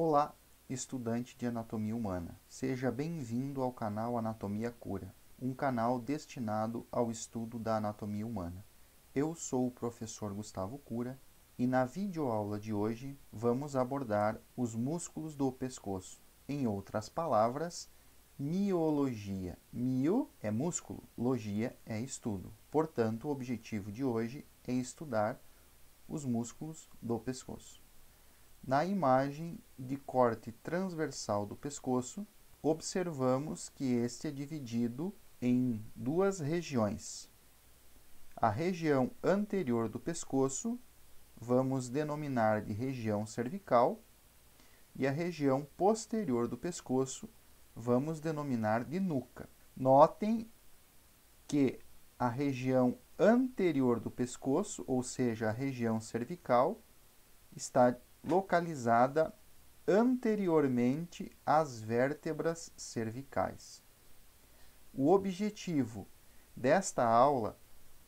Olá, estudante de anatomia humana. Seja bem-vindo ao canal Anatomia Cura, um canal destinado ao estudo da anatomia humana. Eu sou o professor Gustavo Cura e na videoaula de hoje vamos abordar os músculos do pescoço. Em outras palavras, miologia. Mio é músculo, logia é estudo. Portanto, o objetivo de hoje é estudar os músculos do pescoço. Na imagem de corte transversal do pescoço, observamos que este é dividido em duas regiões. A região anterior do pescoço vamos denominar de região cervical e a região posterior do pescoço vamos denominar de nuca. Notem que a região anterior do pescoço, ou seja, a região cervical, está localizada anteriormente às vértebras cervicais. O objetivo desta aula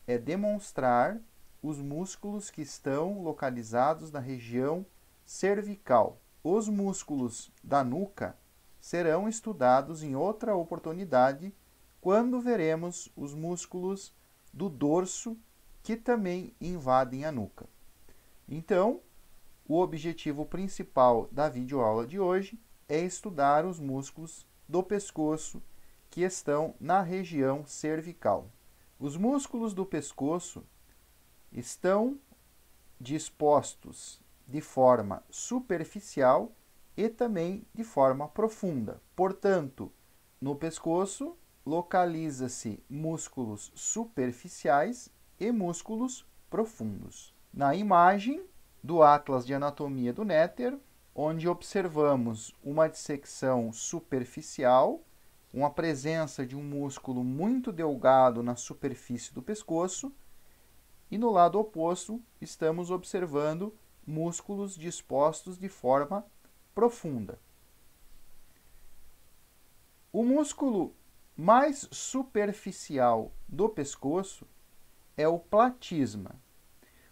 é demonstrar os músculos que estão localizados na região cervical. Os músculos da nuca serão estudados em outra oportunidade, quando veremos os músculos do dorso que também invadem a nuca. Então, o objetivo principal da videoaula de hoje é estudar os músculos do pescoço que estão na região cervical. Os músculos do pescoço estão dispostos de forma superficial e também de forma profunda. Portanto, no pescoço localiza-se músculos superficiais e músculos profundos. Na imagem, do Atlas de Anatomia do Néter, onde observamos uma dissecção superficial, uma presença de um músculo muito delgado na superfície do pescoço, e no lado oposto estamos observando músculos dispostos de forma profunda. O músculo mais superficial do pescoço é o platisma.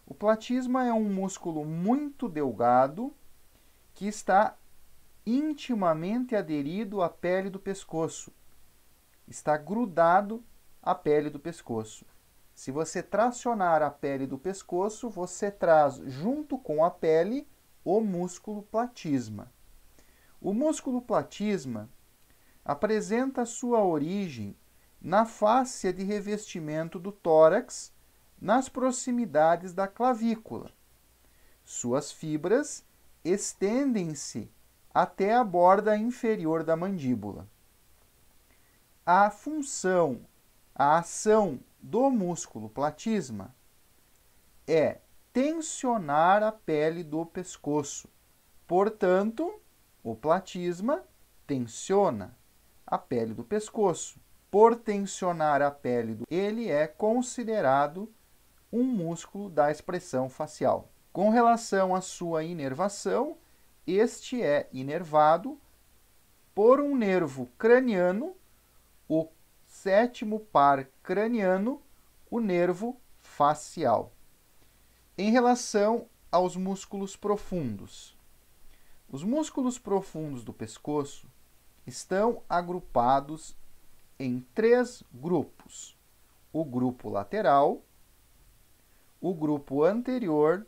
O platisma é um músculo muito delgado que está intimamente aderido à pele do pescoço. Está grudado à pele do pescoço. Se você tracionar a pele do pescoço, você traz junto com a pele o músculo platisma. O músculo platisma apresenta sua origem na face de revestimento do tórax nas proximidades da clavícula. Suas fibras estendem-se até a borda inferior da mandíbula. A função, a ação do músculo platisma é tensionar a pele do pescoço. Portanto, o platisma tensiona a pele do pescoço. Por tensionar a pele, do... ele é considerado um músculo da expressão facial. Com relação à sua inervação, este é inervado por um nervo craniano, o sétimo par craniano, o nervo facial. Em relação aos músculos profundos, os músculos profundos do pescoço estão agrupados em três grupos: o grupo lateral, o grupo anterior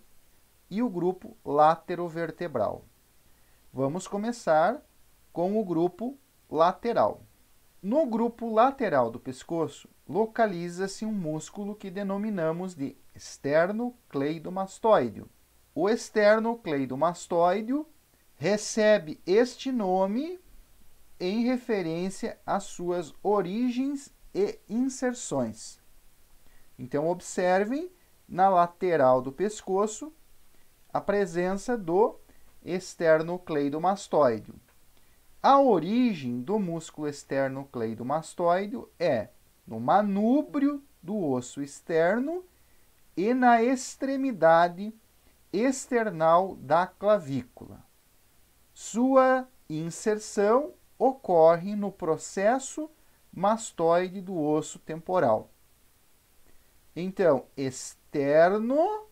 e o grupo laterovertebral. Vamos começar com o grupo lateral. No grupo lateral do pescoço, localiza-se um músculo que denominamos de esternocleidomastoideo. O esternocleidomastoideo recebe este nome em referência às suas origens e inserções. Então, observem na lateral do pescoço a presença do esternocleidomastoide. A origem do músculo esternocleidomastoide é no manúbrio do osso externo e na extremidade external da clavícula. Sua inserção ocorre no processo mastoide do osso temporal. Então, externo externo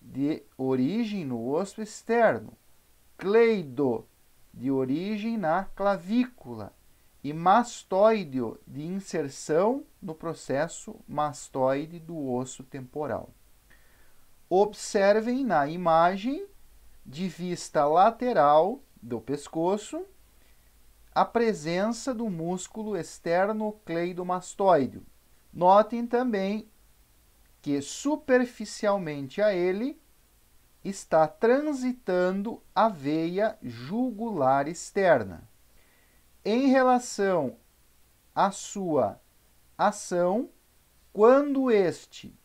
de origem no osso externo, cleido de origem na clavícula e mastóideo de inserção no processo mastóide do osso temporal. Observem na imagem de vista lateral do pescoço a presença do músculo externo cleidomastoide. Notem também que superficialmente a ele está transitando a veia jugular externa. Em relação à sua ação, quando este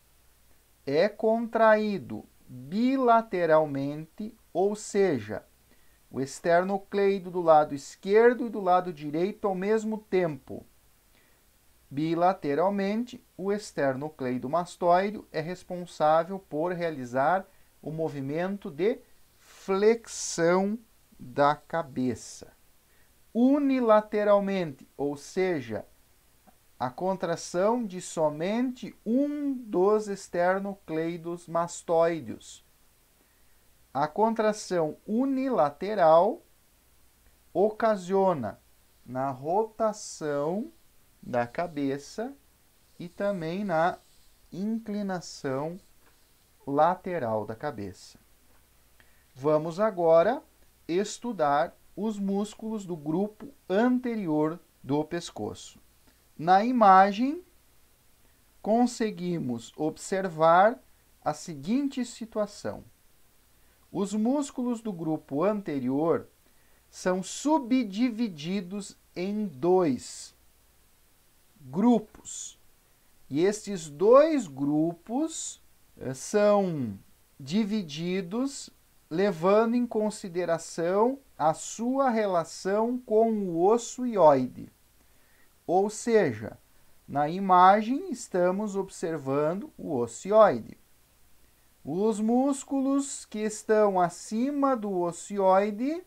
é contraído bilateralmente, ou seja, o cleido do lado esquerdo e do lado direito ao mesmo tempo, Bilateralmente, o esternocleidomastoide é responsável por realizar o movimento de flexão da cabeça. Unilateralmente, ou seja, a contração de somente um dos mastóideos, A contração unilateral ocasiona na rotação da cabeça e também na inclinação lateral da cabeça. Vamos agora estudar os músculos do grupo anterior do pescoço. Na imagem, conseguimos observar a seguinte situação: os músculos do grupo anterior são subdivididos em dois grupos. E estes dois grupos eh, são divididos levando em consideração a sua relação com o osso ioide. Ou seja, na imagem estamos observando o ocioide. Os músculos que estão acima do ocioide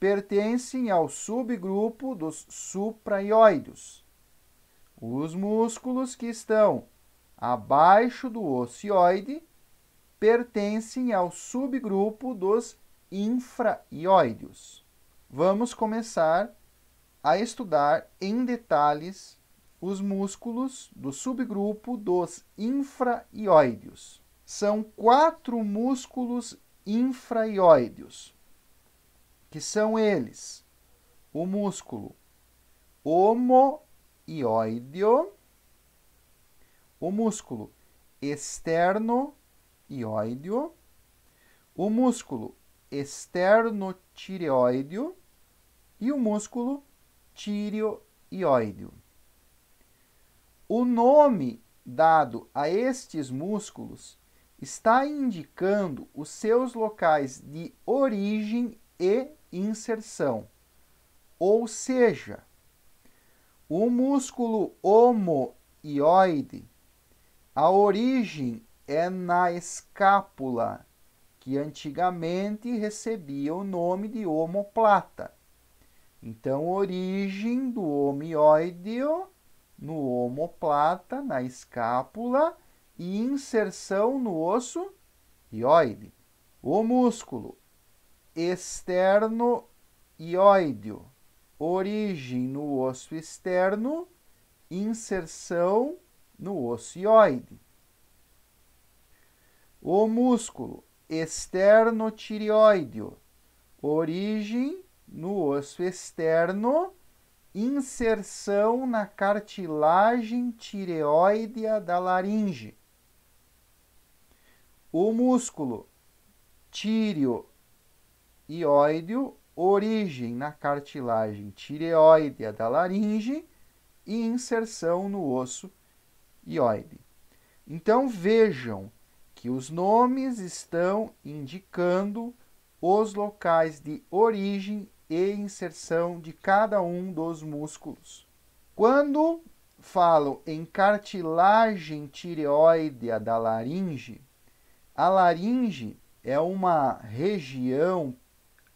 pertencem ao subgrupo dos supraioides os músculos que estão abaixo do ocioide pertencem ao subgrupo dos infraioides. Vamos começar a estudar em detalhes os músculos do subgrupo dos infraioides. São quatro músculos infraioides, que são eles: o músculo homo ióideo, o músculo externo ióideo, o músculo externotireoideo e o músculo tireoideo. O nome dado a estes músculos está indicando os seus locais de origem e inserção, ou seja, o músculo homoioide, a origem é na escápula, que antigamente recebia o nome de homoplata. Então, origem do homióideo no homoplata, na escápula, e inserção no osso ioide. O músculo externo ioideo origem no osso externo, inserção no osso ioide. O músculo externo-tireoideo, origem no osso externo, inserção na cartilagem tireoidea da laringe. O músculo tireoide origem na cartilagem tireoidea da laringe e inserção no osso ioide. Então vejam que os nomes estão indicando os locais de origem e inserção de cada um dos músculos. Quando falo em cartilagem tireoidea da laringe, a laringe é uma região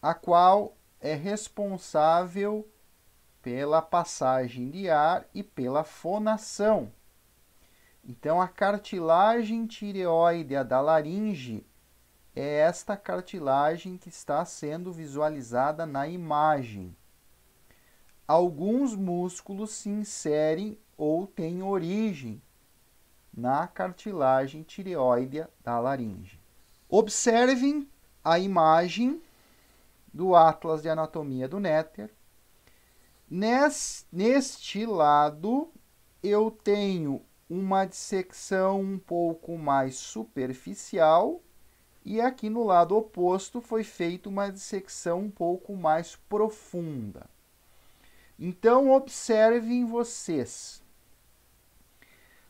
a qual é responsável pela passagem de ar e pela fonação. Então, a cartilagem tireoide da laringe é esta cartilagem que está sendo visualizada na imagem. Alguns músculos se inserem ou têm origem na cartilagem tireoide da laringe. Observem a imagem do Atlas de Anatomia do Néter. Nes, neste lado, eu tenho uma dissecção um pouco mais superficial, e aqui no lado oposto foi feita uma dissecção um pouco mais profunda. Então, observem vocês.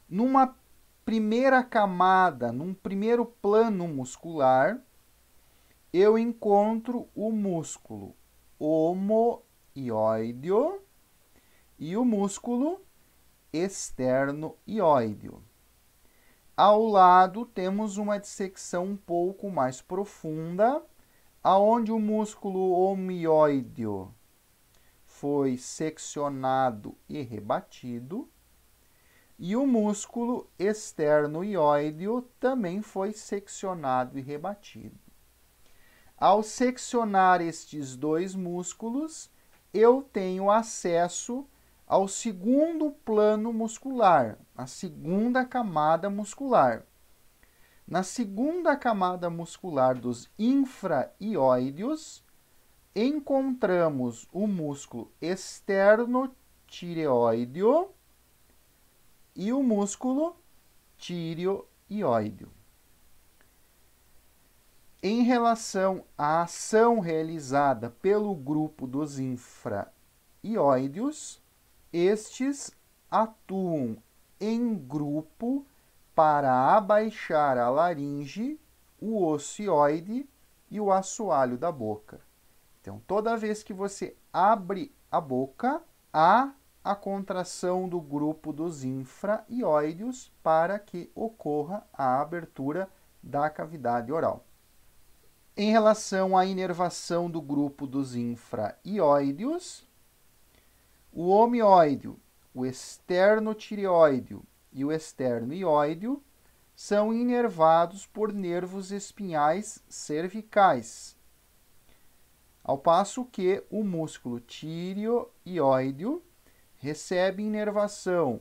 Numa primeira camada, num primeiro plano muscular, eu encontro o músculo homoióideo e o músculo externo ióideo. Ao lado temos uma dissecção um pouco mais profunda, aonde o músculo homioideo foi seccionado e rebatido, e o músculo externo ióideo também foi seccionado e rebatido. Ao seccionar estes dois músculos, eu tenho acesso ao segundo plano muscular, a segunda camada muscular. Na segunda camada muscular dos infraioides, encontramos o músculo externotireoideo e o músculo tireoideo. Em relação à ação realizada pelo grupo dos infraióides, estes atuam em grupo para abaixar a laringe, o ocioide e o assoalho da boca. Então, toda vez que você abre a boca, há a contração do grupo dos infraióides para que ocorra a abertura da cavidade oral. Em relação à inervação do grupo dos infraioideos, o homioídeo, o externo tireóideo e o externo ióideo são inervados por nervos espinhais cervicais. Ao passo que o músculo tireoideo recebe inervação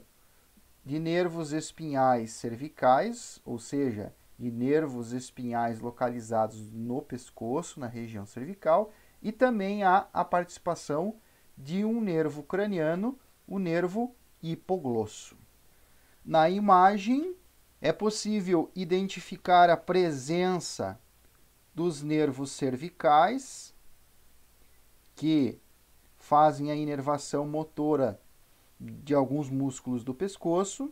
de nervos espinhais cervicais, ou seja, e nervos espinhais localizados no pescoço, na região cervical, e também há a participação de um nervo craniano, o nervo hipoglosso. Na imagem, é possível identificar a presença dos nervos cervicais, que fazem a inervação motora de alguns músculos do pescoço,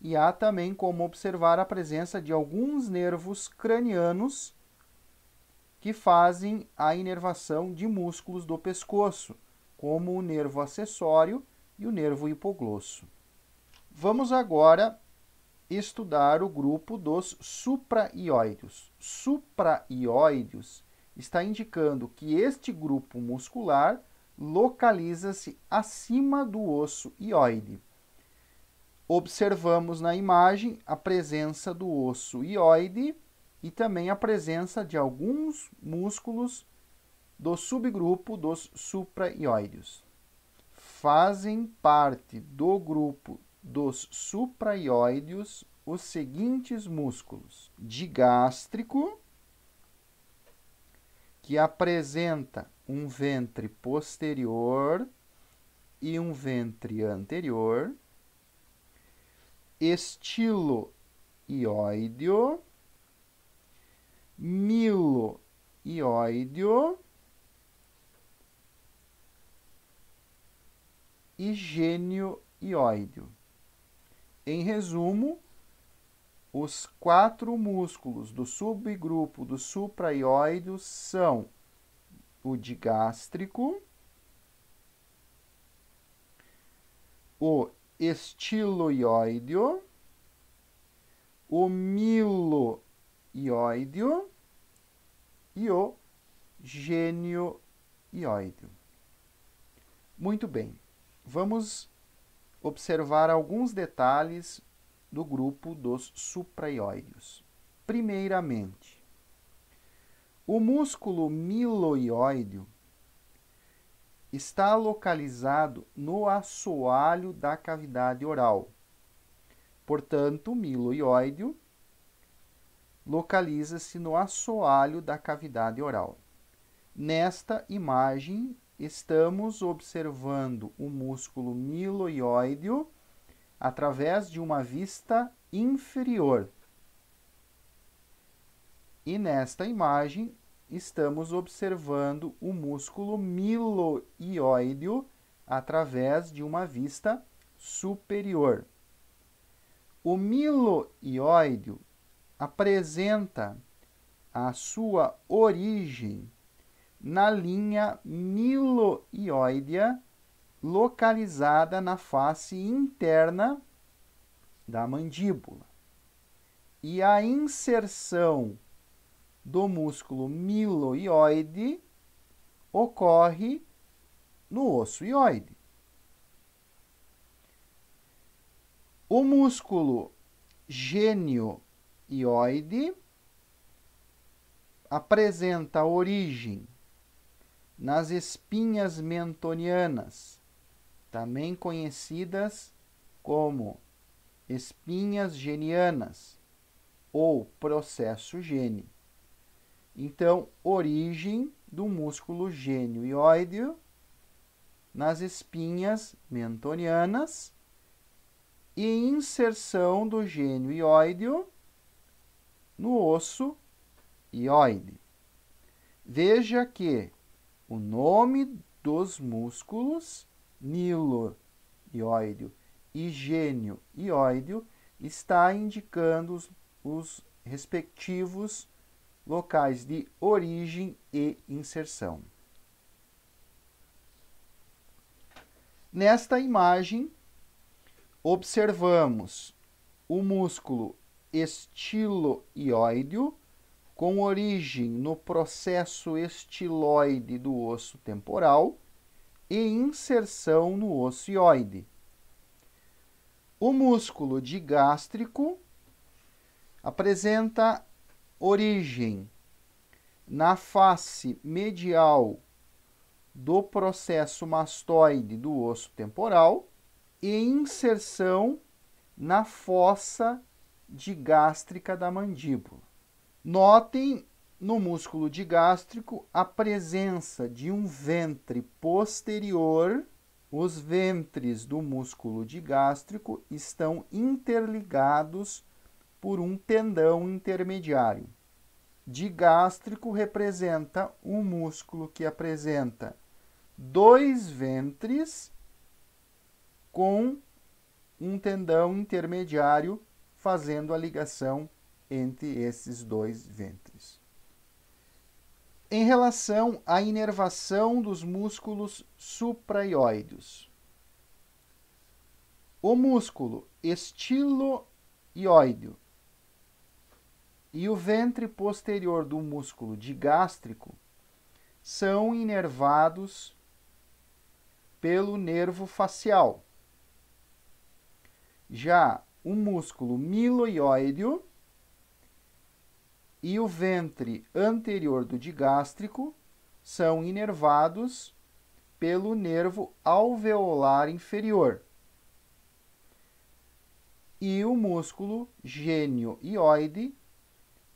e há também como observar a presença de alguns nervos cranianos que fazem a inervação de músculos do pescoço, como o nervo acessório e o nervo hipoglosso. Vamos agora estudar o grupo dos supraioides. Supraioides está indicando que este grupo muscular localiza-se acima do osso ioide observamos na imagem a presença do osso ioide e também a presença de alguns músculos do subgrupo dos supraioides. Fazem parte do grupo dos supraioides os seguintes músculos: digástrico, que apresenta um ventre posterior e um ventre anterior estilo ióideo, milo ióideo e gênio ióideo. Em resumo, os quatro músculos do subgrupo do supraioide são o digástrico, o estiloióideo, o miloióideo e o gênioióideo. Muito bem, vamos observar alguns detalhes do grupo dos supraioides. Primeiramente, o músculo miloióideo está localizado no assoalho da cavidade oral. Portanto, miloióideo localiza-se no assoalho da cavidade oral. Nesta imagem, estamos observando o músculo miloióideo através de uma vista inferior. E nesta imagem, estamos observando o músculo miloioideo através de uma vista superior. O miloioideo apresenta a sua origem na linha miloioidea localizada na face interna da mandíbula. E a inserção do músculo miloioide ocorre no osso ioide. O músculo gênio ioide apresenta origem nas espinhas mentonianas, também conhecidas como espinhas genianas ou processo gene. Então, origem do músculo genioide nas espinhas mentonianas e inserção do gênio no osso ióide. Veja que o nome dos músculos nilo ióideo e gênio ióideo está indicando os, os respectivos locais de origem e inserção. Nesta imagem, observamos o músculo estiloioideo com origem no processo estiloide do osso temporal e inserção no osso ióide. O músculo digástrico apresenta origem na face medial do processo mastoide do osso temporal e inserção na fossa digástrica da mandíbula. Notem no músculo digástrico a presença de um ventre posterior. Os ventres do músculo digástrico estão interligados por um tendão intermediário. Digástrico representa um músculo que apresenta dois ventres com um tendão intermediário fazendo a ligação entre esses dois ventres. Em relação à inervação dos músculos supraioides, o músculo estiloioide e o ventre posterior do músculo digástrico são inervados pelo nervo facial. Já o músculo miloióideo e o ventre anterior do digástrico são inervados pelo nervo alveolar inferior. E o músculo gênio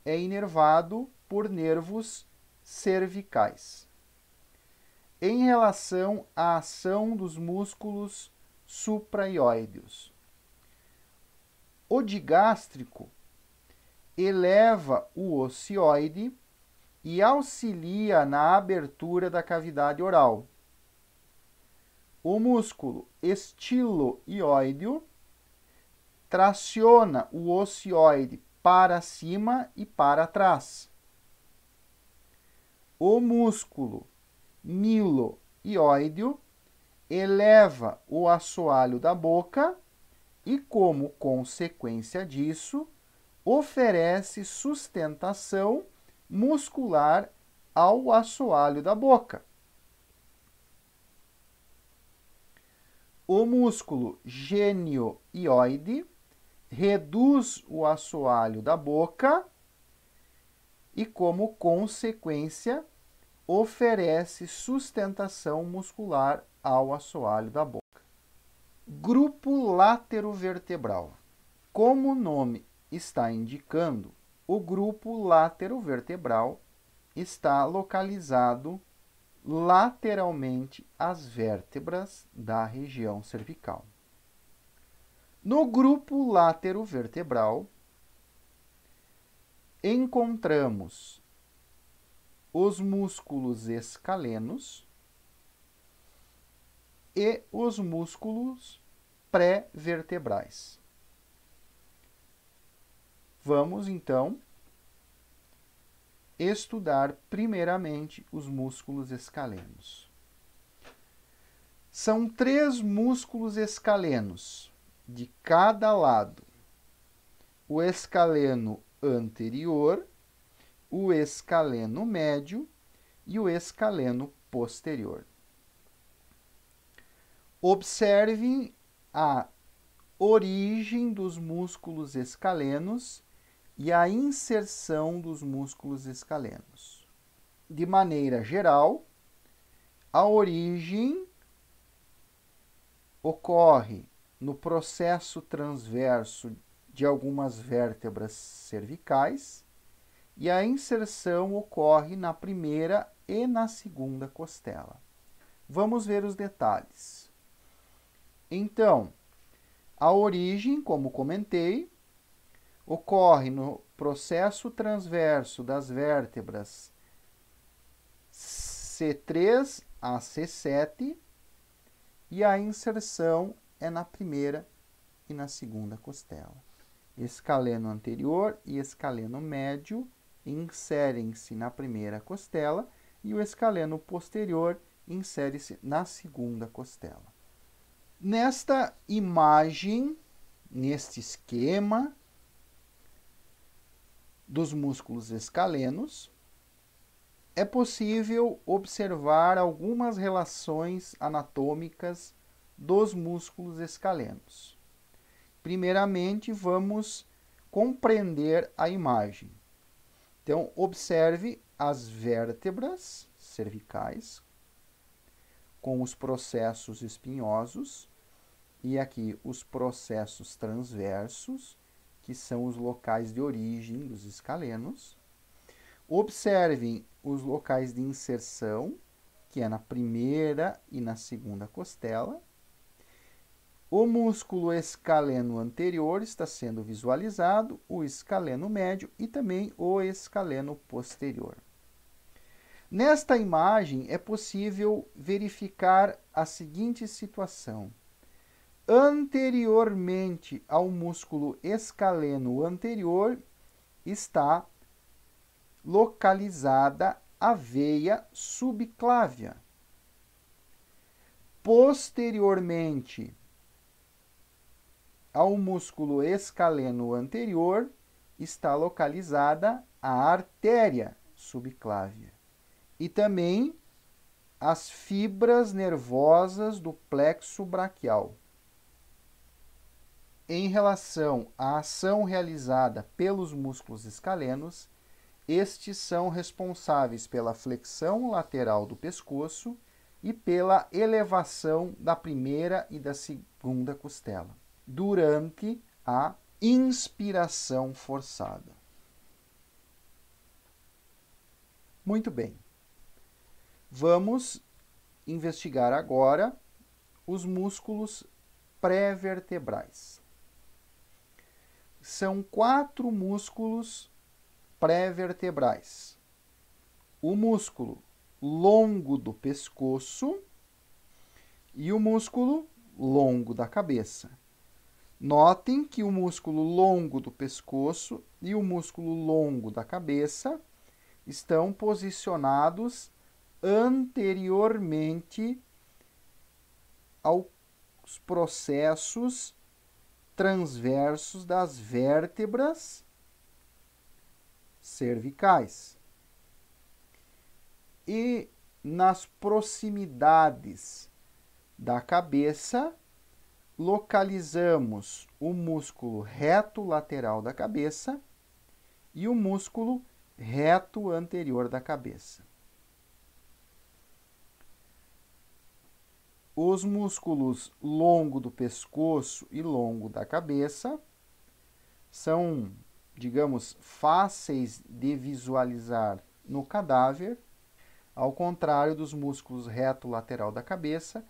é inervado por nervos cervicais. Em relação à ação dos músculos supraioides, o digástrico eleva o ocioide e auxilia na abertura da cavidade oral. O músculo estiloioideo traciona o ocioide para cima e para trás. O músculo miloioideo eleva o assoalho da boca e, como consequência disso, oferece sustentação muscular ao assoalho da boca. O músculo genioioide reduz o assoalho da boca e, como consequência, oferece sustentação muscular ao assoalho da boca. Grupo vertebral. Como o nome está indicando, o grupo vertebral está localizado lateralmente às vértebras da região cervical. No grupo vertebral encontramos os músculos escalenos e os músculos pré-vertebrais. Vamos então estudar primeiramente os músculos escalenos. São três músculos escalenos de cada lado o escaleno anterior, o escaleno médio e o escaleno posterior. Observem a origem dos músculos escalenos e a inserção dos músculos escalenos. De maneira geral, a origem ocorre no processo transverso de algumas vértebras cervicais e a inserção ocorre na primeira e na segunda costela. Vamos ver os detalhes. Então, a origem, como comentei, ocorre no processo transverso das vértebras C3 a C7 e a inserção é na primeira e na segunda costela. Escaleno anterior e escaleno médio inserem-se na primeira costela e o escaleno posterior insere-se na segunda costela. Nesta imagem, neste esquema dos músculos escalenos, é possível observar algumas relações anatômicas dos músculos escalenos. Primeiramente, vamos compreender a imagem. Então, observe as vértebras cervicais com os processos espinhosos e aqui os processos transversos, que são os locais de origem dos escalenos. Observem os locais de inserção, que é na primeira e na segunda costela. O músculo escaleno anterior está sendo visualizado, o escaleno médio e também o escaleno posterior. Nesta imagem é possível verificar a seguinte situação. Anteriormente ao músculo escaleno anterior está localizada a veia subclávia. Posteriormente ao músculo escaleno anterior está localizada a artéria subclávia e também as fibras nervosas do plexo braquial. Em relação à ação realizada pelos músculos escalenos, estes são responsáveis pela flexão lateral do pescoço e pela elevação da primeira e da segunda costela durante a inspiração forçada. Muito bem. Vamos investigar agora os músculos pré-vertebrais. São quatro músculos pré-vertebrais. O músculo longo do pescoço e o músculo longo da cabeça. Notem que o músculo longo do pescoço e o músculo longo da cabeça estão posicionados anteriormente aos processos transversos das vértebras cervicais. E nas proximidades da cabeça localizamos o músculo reto lateral da cabeça e o músculo reto anterior da cabeça. Os músculos longo do pescoço e longo da cabeça são, digamos, fáceis de visualizar no cadáver, ao contrário dos músculos reto lateral da cabeça,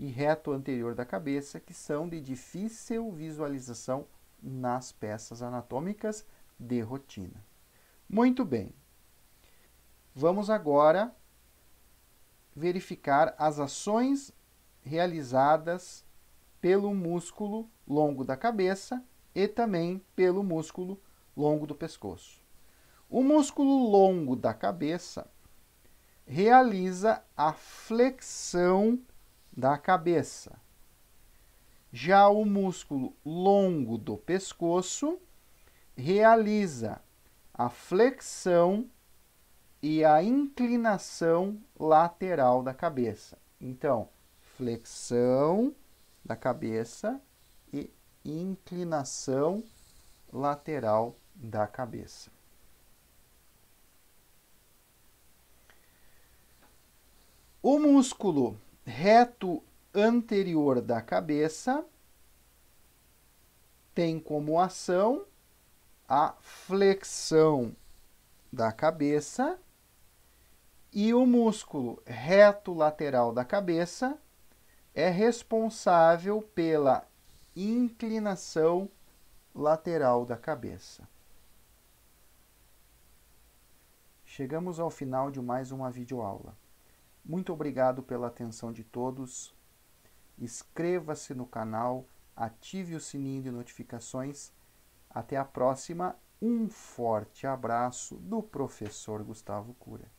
e reto anterior da cabeça, que são de difícil visualização nas peças anatômicas de rotina. Muito bem. Vamos agora verificar as ações realizadas pelo músculo longo da cabeça e também pelo músculo longo do pescoço. O músculo longo da cabeça realiza a flexão da cabeça. Já o músculo longo do pescoço realiza a flexão e a inclinação lateral da cabeça. Então, flexão da cabeça e inclinação lateral da cabeça. O músculo reto anterior da cabeça tem como ação a flexão da cabeça e o músculo reto lateral da cabeça é responsável pela inclinação lateral da cabeça. Chegamos ao final de mais uma videoaula. Muito obrigado pela atenção de todos. Inscreva-se no canal, ative o sininho de notificações. Até a próxima. Um forte abraço do professor Gustavo Cura.